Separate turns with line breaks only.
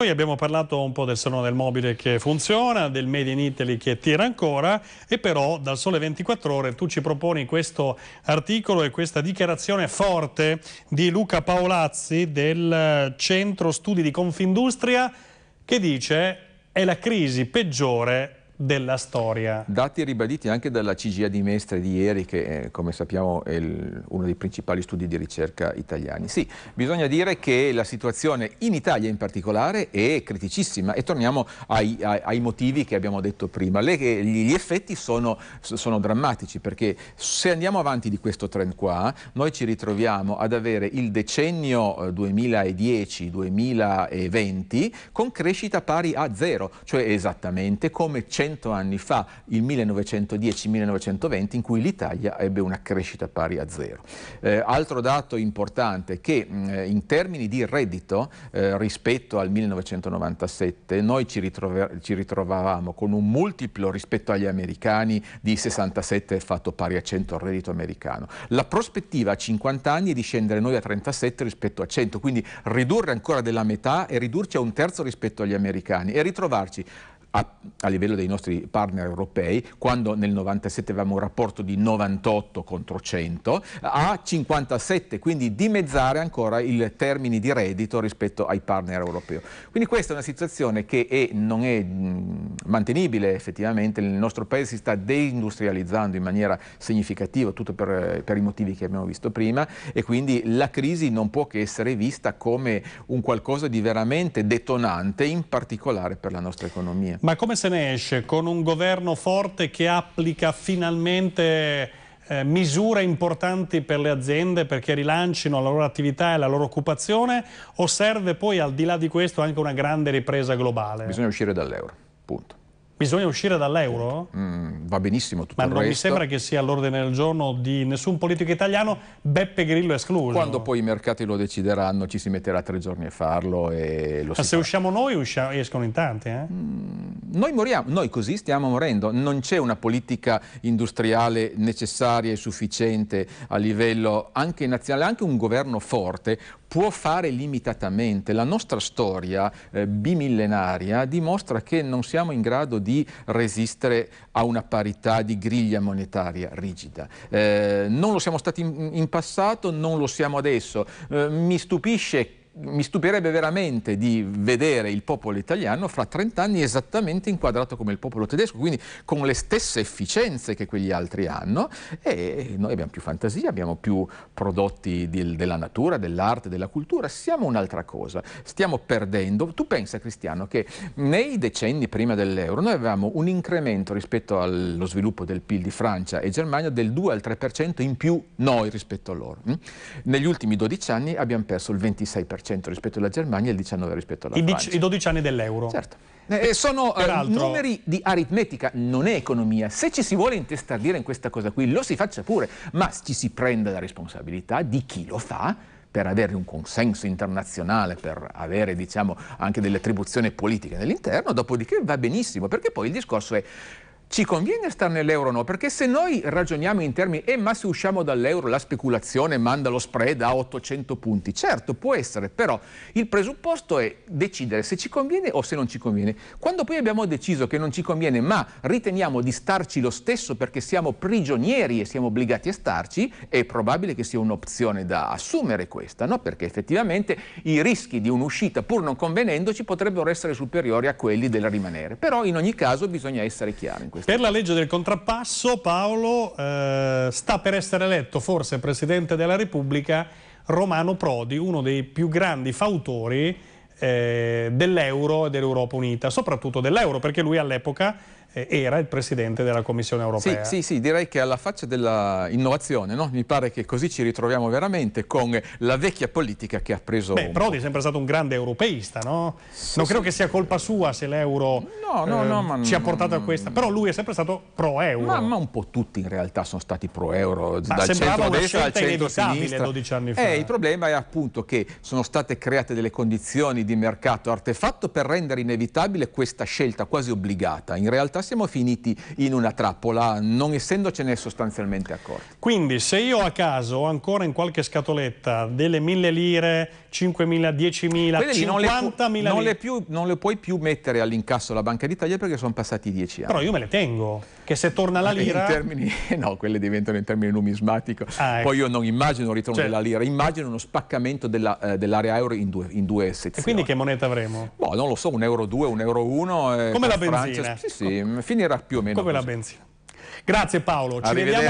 Noi abbiamo parlato un po' del Salone del Mobile che funziona, del Made in Italy che tira ancora e però dal Sole 24 Ore tu ci proponi questo articolo e questa dichiarazione forte di Luca Paolazzi del Centro Studi di Confindustria che dice è la crisi peggiore della storia.
Dati ribaditi anche dalla CGA di Mestre di ieri, che eh, come sappiamo è il, uno dei principali studi di ricerca italiani. Sì, bisogna dire che la situazione in Italia in particolare è criticissima e torniamo ai, ai, ai motivi che abbiamo detto prima. Le, gli effetti sono, sono, drammatici perché se andiamo avanti di questo trend qua, noi ci ritroviamo ad avere il decennio 2010-2020 eh, con crescita pari a zero, cioè esattamente come 100 100 anni fa, il 1910-1920, in cui l'Italia ebbe una crescita pari a zero. Eh, altro dato importante è che mh, in termini di reddito eh, rispetto al 1997 noi ci, ritrove, ci, ritrovavamo con un multiplo rispetto agli americani di 67 fatto pari a 100 al reddito americano. La prospettiva a 50 anni è di scendere noi a 37 rispetto a 100, quindi ridurre ancora della metà e ridurci a un terzo rispetto agli americani e ritrovarci a, a, livello dei nostri partner europei, quando nel 97 avevamo un rapporto di 98 contro 100, a 57, quindi dimezzare ancora il termine di reddito rispetto ai partner europei. Quindi questa è una situazione che è, non è mm, mantenibile effettivamente. Il nostro paese si sta deindustrializzando in maniera significativa, tutto per, per, i motivi che abbiamo visto prima, e quindi la crisi non può che essere vista come un qualcosa di veramente detonante, in particolare per la nostra economia.
Ma come se ne esce? Con un governo forte che applica finalmente... Eh, misure importanti per le aziende perché rilancino la loro attività e la loro occupazione o serve poi al di là di questo anche una grande ripresa globale? Bisogna
uscire dall'euro.
Punto. Bisogna uscire dall'euro?
Mm, va benissimo tutto Ma il resto. Ma non mi sembra che sia all'ordine del giorno di nessun politico italiano, Beppe Grillo escluso. Quando poi i mercati lo decideranno ci si metterà tre giorni a farlo e lo Ma se fa. usciamo noi usciamo, escono in tanti, eh? mm, noi moriamo, noi così stiamo morendo. Non c'è una politica industriale necessaria e sufficiente a livello anche nazionale, anche un governo forte può fare limitatamente. La nostra storia eh, bimillenaria dimostra che non siamo in grado di resistere a una parità di griglia monetaria rigida. Eh, non lo siamo stati in, in, passato, non lo siamo adesso. Eh, mi stupisce mi stupirebbe veramente di vedere il popolo italiano fra 30 anni esattamente inquadrato come il popolo tedesco, quindi con le stesse efficienze che quegli altri hanno e noi abbiamo più fantasia, abbiamo più prodotti di, della natura, dell'arte, della cultura, siamo un'altra cosa, stiamo perdendo. Tu pensa Cristiano che nei decenni prima dell'euro noi avevamo un incremento rispetto allo sviluppo del PIL di Francia e Germania del 2 al 3% in più noi rispetto a loro. Negli ultimi 12 anni abbiamo perso il 26%. 18% rispetto alla Germania e il 19% rispetto alla I Francia. I 12 anni dell'euro. Certo. Eh, eh sono Peraltro... Eh, numeri di aritmetica, non è economia. Se ci si vuole intestardire in questa cosa qui, lo si faccia pure, ma ci si prenda la responsabilità di chi lo fa per avere un consenso internazionale, per avere diciamo, anche delle attribuzioni politiche nell'interno, dopodiché va benissimo, perché poi il discorso è ci conviene stare nell'euro o no? Perché se noi ragioniamo in termini, e eh, ma se usciamo dall'euro la speculazione manda lo spread a 800 punti, certo può essere, però il presupposto è decidere se ci conviene o se non ci conviene. Quando poi abbiamo deciso che non ci conviene, ma riteniamo di starci lo stesso perché siamo prigionieri e siamo obbligati a starci, è probabile che sia un'opzione da assumere questa, no? Perché effettivamente i rischi di un'uscita pur non convenendoci potrebbero essere superiori a quelli del rimanere. Però in ogni caso bisogna essere chiari. Questo. Per la legge del
contrappasso Paolo eh, sta per essere eletto forse Presidente della Repubblica Romano Prodi, uno dei più grandi fautori eh, dell'euro e dell'Europa Unita, soprattutto dell'euro perché lui all'epoca eh, era il presidente della Commissione
europea. Sì, sì, sì direi che alla faccia dell'innovazione, no? mi pare che così ci ritroviamo veramente con la vecchia politica che ha preso... Beh,
Prodi è sempre stato un grande europeista, no? Sì, non
credo che sia colpa sua se l'euro no, no, eh, ci ha portato a questa, però lui è sempre stato pro-euro. Ma, ma, un po' tutti in realtà sono stati pro-euro, dal centro-destra al centro-sinistra. 12 anni fa. Eh, il problema è appunto che sono state create delle condizioni di mercato artefatto per rendere inevitabile questa scelta quasi obbligata. In realtà realtà siamo finiti in una trappola non essendocene sostanzialmente accorti.
Quindi se io a caso ho ancora in qualche scatoletta delle mille lire, 5.000, 10.000, 50.000 lire...
Non le, puoi più mettere all'incasso la Banca d'Italia perché sono passati 10 anni. Però io me le tengo, che se torna la lira... In termini, no, quelle diventano in termini numismatico. Ah, ecco. Poi io non immagino un ritorno cioè... della lira, immagino uno spaccamento eh, dell'area eh, dell euro in due, in due sezioni. E quindi che moneta avremo? Boh, non lo so, un euro 2, un euro 1... Eh, Come la benzina. sì, sì, finirà più o meno Come così. la
benzina. Grazie Paolo, ci vediamo